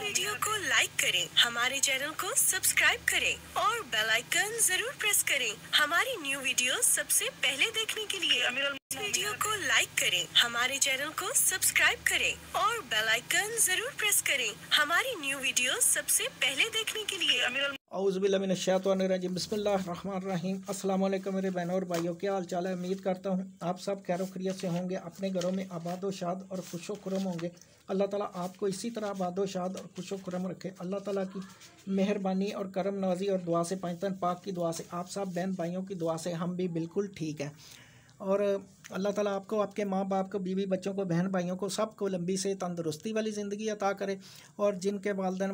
video को like करें हमारे चैनल को सब्सक्राइब करें और बेल आइकन जरूर प्रेस करें हमारी न्यू वीडियो सबसे पहले देखने के लिए वीडियो को लाइक करें हमारे चैनल को सब्सक्राइब करें और बेल आइकन जरूर प्रेस करें हमारी न्यू वीडियो सबसे पहले देखने के लिए अउज़बिल्लाशातरजीम अस्सलाम वालेकुम मेरे बहनों और भाइयों क्या हाल चाल है उम्मीद करता हूँ आप सब खैर खैरियत से होंगे अपने घरों में आबाद शाद और खुशो खुरम होंगे अल्लाह ताला आपको इसी तरह बादोशाद और खुश खुरम रखे अल्लाह ताला की मेहरबानी और करम नवाजी और दुआ से पंचतन पाक की दुआ से आप सब बहन भाइयों की दुआ से हम भी बिल्कुल ठीक हैं और अल्लाह ताला आपको आपके माँ बाप को बीवी बच्चों को बहन भाइयों को सबको लंबी से तंदुरुस्ती वाली ज़िंदगी अता करे और जिनके वालदेन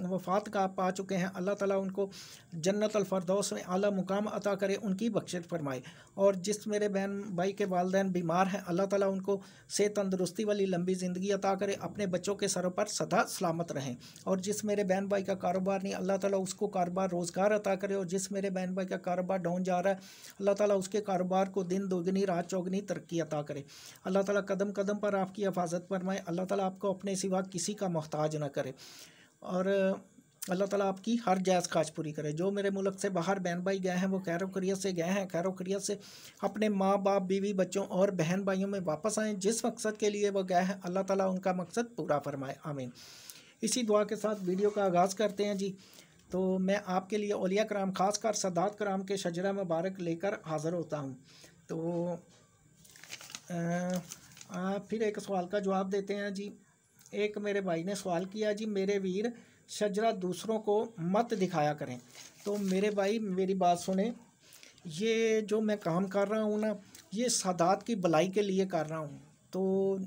वफ़ात का पा चुके हैं अल्लाह ताला उनको जन्नत अलफरदौस में आला मुकाम अता करे उनकी बख्शिश फरमाए और जिस मेरे बहन भाई के वालदेन बीमार हैं अल्लाह ताला उनको से तंदुरुस्ती वाली लंबी ज़िंदगी अता करे अपने बच्चों के सरों पर सदा सलामत रहें और जिस मेरे बहन भाई का कारोबार नहीं अल्लाह ताला उसको कारोबार रोज़गार अता करे और जिस मेरे बहन भाई का कारोबार डाउन जा रहा है अल्लाह ताला उसके कारोबार को दिन दो दोगनी रात चौगनी तरक्की अता करे अल्लाह ताला कदम कदम पर आपकी हफाजत फरमाए अल्लाह ताला आपको अपने सिवा किसी का मोहताज ना करे और अल्लाह ताला आपकी हर जायज़ खाज पूरी करे जो मेरे मुल्क से बाहर बहन भाई गए हैं वो खैर खरीत से गए हैं खैर खरीत से अपने माँ बाप बीवी बच्चों और बहन भाइयों में वापस आएँ जिस मकसद के लिए वो गए हैं अल्लाह ताला उनका मकसद पूरा फरमाए आमीन इसी दुआ के साथ वीडियो का आगाज़ करते हैं जी तो मैं आपके लिए ओलिया कराम खासकर सदात कराम के शजरा मुबारक लेकर हाज़िर होता हूँ तो आ, फिर एक सवाल का जवाब देते हैं जी एक मेरे भाई ने सवाल किया जी मेरे वीर शजरा दूसरों को मत दिखाया करें तो मेरे भाई मेरी बात सुने ये जो मैं काम कर रहा हूँ ना ये सादात की भलाई के लिए कर रहा हूँ तो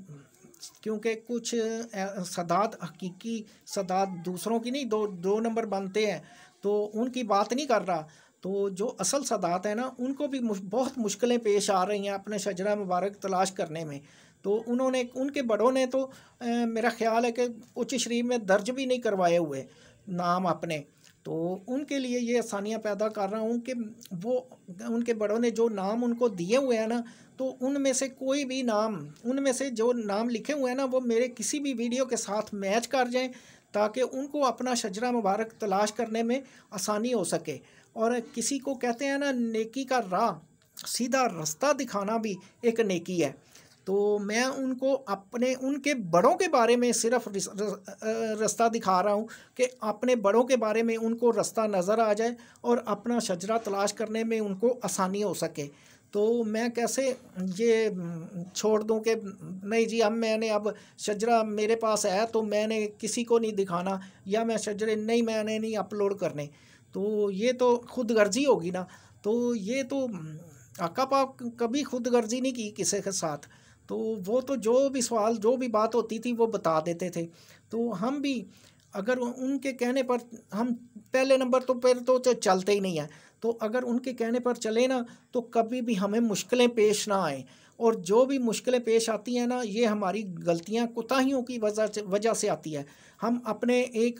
क्योंकि कुछ सदात हकीकी सदात दूसरों की नहीं दो दो नंबर बनते हैं तो उनकी बात नहीं कर रहा तो जो असल सदात हैं ना उनको भी बहुत मुश्किलें पेश आ रही हैं अपने शजरा मुबारक तलाश करने में तो उन्होंने उनके बड़ों ने तो ए, मेरा ख्याल है कि उच्च शरीर में दर्ज भी नहीं करवाए हुए नाम अपने तो उनके लिए ये आसानियाँ पैदा कर रहा हूँ कि वो उनके बड़ों ने जो नाम उनको दिए हुए हैं ना तो उनमें से कोई भी नाम उनमें से जो नाम लिखे हुए हैं ना वो मेरे किसी भी वीडियो के साथ मैच कर जाएं ताकि उनको अपना शजरा मुबारक तलाश करने में आसानी हो सके और किसी को कहते हैं ना नेकी का राह सीधा रास्ता दिखाना भी एक नेकी है तो मैं उनको अपने उनके बड़ों के बारे में सिर्फ रास्ता दिखा रहा हूँ कि अपने बड़ों के बारे में उनको रास्ता नज़र आ जाए और अपना शजरा तलाश करने में उनको आसानी हो सके तो मैं कैसे ये छोड़ दूँ कि नहीं जी अब मैंने अब शजरा मेरे पास है तो मैंने किसी को नहीं दिखाना या मैं शजरे नहीं मैंने नहीं अपलोड करने तो ये तो खुद गर्जी होगी ना तो ये तो हम्म, आका पाप कभी खुद गर्जी नहीं की किसी के साथ तो वो तो जो भी सवाल जो भी बात होती थी वो बता देते थे तो हम भी अगर उनके कहने पर हम पहले नंबर तो पर तो चलते ही नहीं हैं तो अगर उनके कहने पर चले ना तो कभी भी हमें मुश्किलें पेश ना आए और जो भी मुश्किलें पेश आती हैं ना ये हमारी गलतियां कोताहियों की वजह से वजह से आती है हम अपने एक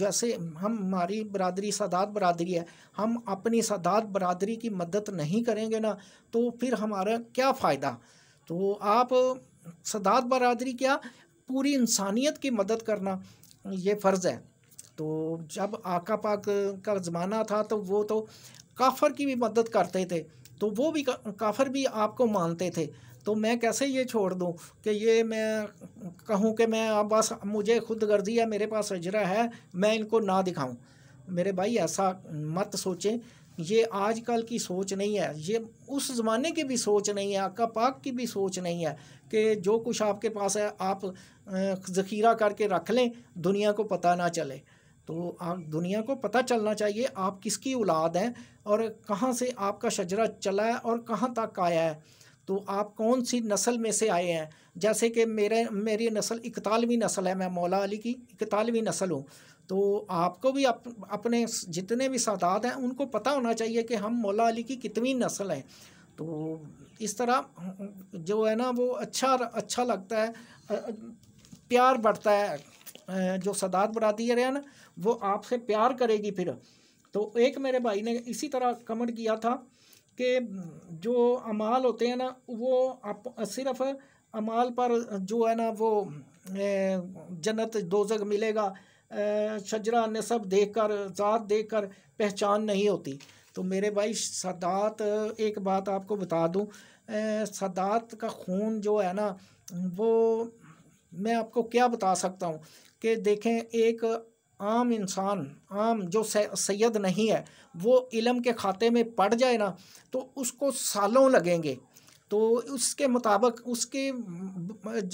जैसे हम हमारी बरदरी सादात बरदरी है हम अपनी सादात बरदरी की मदद नहीं करेंगे ना तो फिर हमारा क्या फ़ायदा तो आप सादात बरदरी क्या पूरी इंसानियत की मदद करना ये फ़र्ज़ है तो जब आका पाक का ज़माना था तो वो तो काफ़र की भी मदद करते थे तो वो भी काफ़र भी आपको मानते थे तो मैं कैसे ये छोड़ दूँ कि ये मैं कहूँ कि मैं अब बस मुझे खुद गर्जी है मेरे पास अजरा है मैं इनको ना दिखाऊँ मेरे भाई ऐसा मत सोचें ये आजकल की सोच नहीं है ये उस ज़माने की भी सोच नहीं है आका पाक की भी सोच नहीं है कि जो कुछ आपके पास है आप ज़खीरा करके रख लें दुनिया को पता ना चले तो आप दुनिया को पता चलना चाहिए आप किसकी औलाद हैं और कहाँ से आपका शजरा चला है और कहाँ तक आया है तो आप कौन सी नस्ल में से आए हैं जैसे कि मेरे मेरी नस्ल इकतालवी नस्ल है मैं मौला अली की इकतालवी नस्ल हूँ तो आपको भी अप, अपने जितने भी सादात हैं उनको पता होना चाहिए कि हम मौला अली की कितनी नस्ल हैं तो इस तरह जो है ना वो अच्छा अच्छा लगता है प्यार बढ़ता है जो सदात बरदरी है ना वो आपसे प्यार करेगी फिर तो एक मेरे भाई ने इसी तरह कमेंट किया था कि जो अमाल होते हैं ना वो आप सिर्फ अमाल पर जो है ना वो जन्नत दोजग मिलेगा शजरा नसब देख कर ज़ात देख कर पहचान नहीं होती तो मेरे भाई सदात एक बात आपको बता दूं सदात का खून जो है ना वो मैं आपको क्या बता सकता हूँ कि देखें एक आम इंसान आम जो सैयद नहीं है वो इलम के खाते में पड़ जाए ना तो उसको सालों लगेंगे तो उसके मुताबिक उसके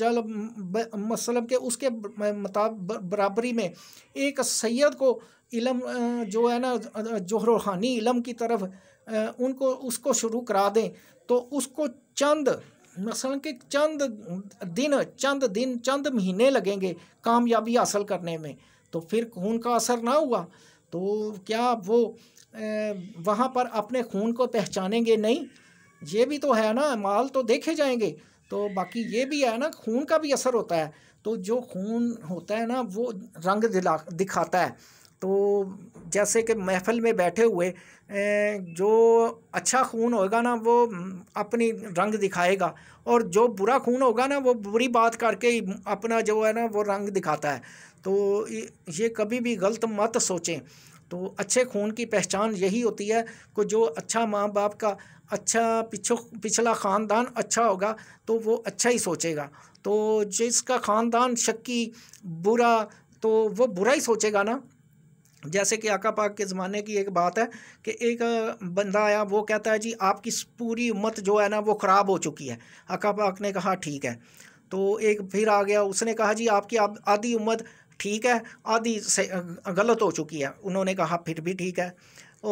जल मतलब के उसके मुताबिक बराबरी में एक सैयद को इलम जो है ना जो रूहानी इलम की तरफ उनको उसको शुरू करा दें तो उसको चंद मसलन के चंद दिन चंद दिन चंद महीने लगेंगे कामयाबी हासिल करने में तो फिर खून का असर ना हुआ तो क्या वो वहाँ पर अपने खून को पहचानेंगे नहीं ये भी तो है ना माल तो देखे जाएंगे तो बाकी ये भी है ना खून का भी असर होता है तो जो खून होता है ना वो रंग दिला दिखाता है तो जैसे कि महफ़िल में बैठे हुए जो अच्छा खून होगा ना वो अपनी रंग दिखाएगा और जो बुरा खून होगा ना वो बुरी बात करके ही अपना जो है ना वो रंग दिखाता है तो ये कभी भी गलत मत सोचें तो अच्छे खून की पहचान यही होती है कि जो अच्छा माँ बाप का अच्छा पिछो पिछला ख़ानदान अच्छा होगा तो वो अच्छा ही सोचेगा तो जिसका ख़ानदान शक्की बुरा तो वो बुरा ही सोचेगा ना जैसे कि आका पाक के ज़माने की एक बात है कि एक बंदा आया वो कहता है जी आपकी पूरी उम्मत जो है ना वो ख़राब हो चुकी है आका पाक ने कहा ठीक है तो एक फिर आ गया उसने कहा जी आपकी आधी उम्मत ठीक है आधी गलत हो चुकी है उन्होंने कहा फिर भी ठीक है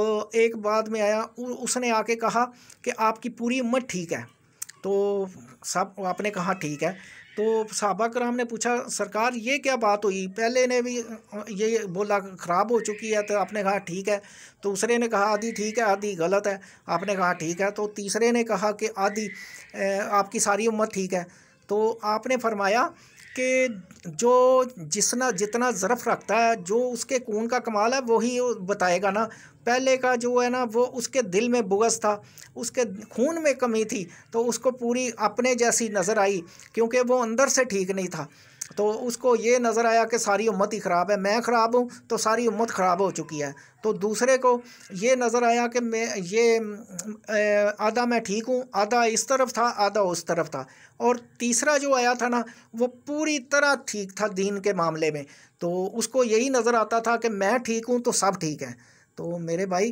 और एक बाद में आया उसने आके कहा कि आपकी पूरी उम्मत ठीक है तो सब आपने कहा ठीक है तो सहाबा कराम ने पूछा सरकार ये क्या बात हुई पहले ने भी ये बोला ख़राब हो चुकी है तो आपने कहा ठीक है तो दूसरे ने कहा आधी ठीक है आधी गलत है आपने कहा ठीक है तो तीसरे ने कहा कि आधी आपकी सारी उम्मत ठीक है तो आपने फरमाया कि जो जिसना जितना ज़रफ़ रखता है जो उसके कून का कमाल है वही बताएगा ना पहले का जो है ना वो उसके दिल में बुगस था उसके खून में कमी थी तो उसको पूरी अपने जैसी नज़र आई क्योंकि वो अंदर से ठीक नहीं था तो उसको ये नज़र आया कि सारी उम्मत ही ख़राब है मैं ख़राब हूँ तो सारी उम्मत ख़राब हो चुकी है तो दूसरे को ये नज़र आया कि मैं ये आधा मैं ठीक हूँ आधा इस तरफ था आधा उस तरफ था और तीसरा जो आया था ना वो पूरी तरह ठीक था दीन के मामले में तो उसको यही नज़र आता था कि मैं ठीक हूँ तो सब ठीक है तो मेरे भाई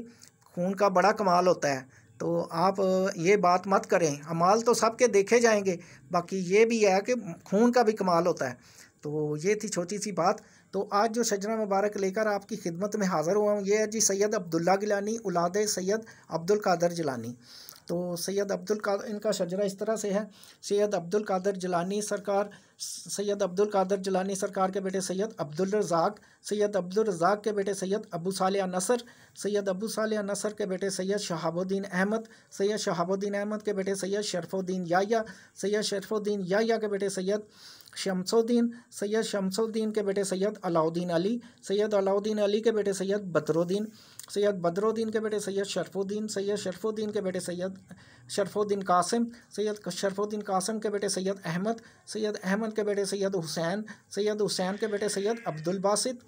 खून का बड़ा कमाल होता है तो आप ये बात मत करें अमाल तो सबके देखे जाएंगे बाकी ये भी है कि खून का भी कमाल होता है तो ये थी छोटी सी बात तो आज जो शजरा मुबारक लेकर आपकी खिदमत में हाज़िर हुआ हूँ ये है जी सैयद अब्दुल्ला गिलानी उलाद सैयद अब्दुल कादर जिलानी तो सैयद अब्दुल का इनका शजरा इस तरह से है सैयद अब्दुल कादर जलानी सरकार सैयद अब्दुल कादर जलानी सरकार के बेटे सैयद अब्दुल रज़ाक सैयद अब्दुल रज़ाक के बेटे सैयद अबू सालिया नसर सैयद अबू सालिया नसर के बेटे सैयद शहाबुद्दीन अहमद सैयद शहाबुद्दीन अहमद के बेटे सैयद शरफुद्दीन याया सैयद शरफुद्दीन याया के बेटे सैयद शमसुद्दीन सैयद शमसुद्दीन के बेटे सैयद अलाउद्दीन अली सैयद अलाउद्दीन अली के बेटे सैयद बदरुद्दीन सैयद बदरुद्दीन के बेटे सैयद शरफुद्दीन सैयद शरफुद्दीन के बेटे सैयद शरफुद्दीन कासिम सैयद शरफुद्दीन कासिम के बेटे सैयद अहमद सैयद अहमद के बेटे सैयद हुसैन सैयद हुसैन के बेटे सैयद अब्दुल बासित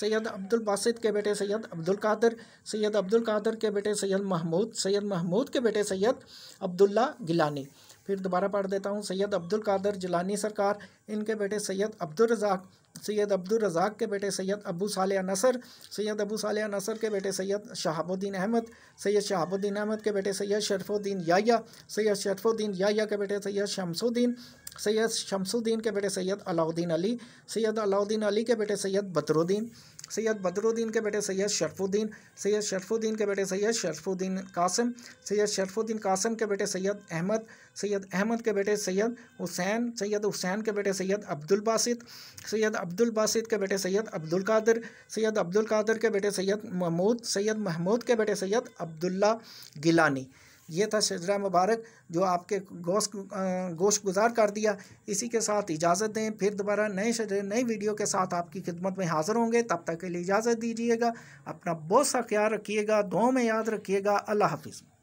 सैयद अब्दुल बासित के बेटे सैयद अब्दुल कादर सैयद अब्दुल कादर के बेटे सैयद महमूद सैयद महमूद के बेटे सैयद अब्दुल्ला गिलानी फिर दोबारा पढ़ देता हूँ सैयद अब्दुल कादर जिलानी सरकार इनके बेटे सैयद अब्दुल रज़ाक सैयद अब्दुल रज़ाक के बेटे सैयद अबू सालिया नसर सैयद अबू सालिया नसर के बेटे सैयद शहाबुद्दीन अहमद सैयद शहाबुद्दीन अहमद के बेटे सैयद शरफुद्दीन याया सैयद शरफुद्दीन याया के बेटे सैयद शमसुद्दीन सैयद शमसुद्दीन के बेटे सैयद अलाउद्दीन अली सैयद अलाउद्दीन अली के बेटे सैयद बदरुद्दीन सैयद बदरुद्दीन के बेटे सैयद शरफुद्दीन सैयद शरफुद्दीन के बेटे सैयद शरफुद्दीन कासम सैयद शरफुद्दीन कासम के बेटे सैयद अहमद सैयद अहमद के बेटे सैयद हुसैन सैयद हुसैन के बेटे सैयद अब्दुल बासित सैयद अब्दुल बासित के बेटे सैयद अब्दुल कादर सैयद अब्दुल कादर के बेटे सैयद महमूद सैयद महमूद के बेटे सैयद अब्दुल्ला गिलानी ये था शजरा मुबारक जो आपके गोश गोश गुजार कर दिया इसी के साथ इजाज़त दें फिर दोबारा नए शजरे नई वीडियो के साथ आपकी खिदमत में हाज़िर होंगे तब तक के लिए इजाज़त दीजिएगा अपना बहुत सा ख्याल रखिएगा दो में याद रखिएगा अल्लाह हाफिज़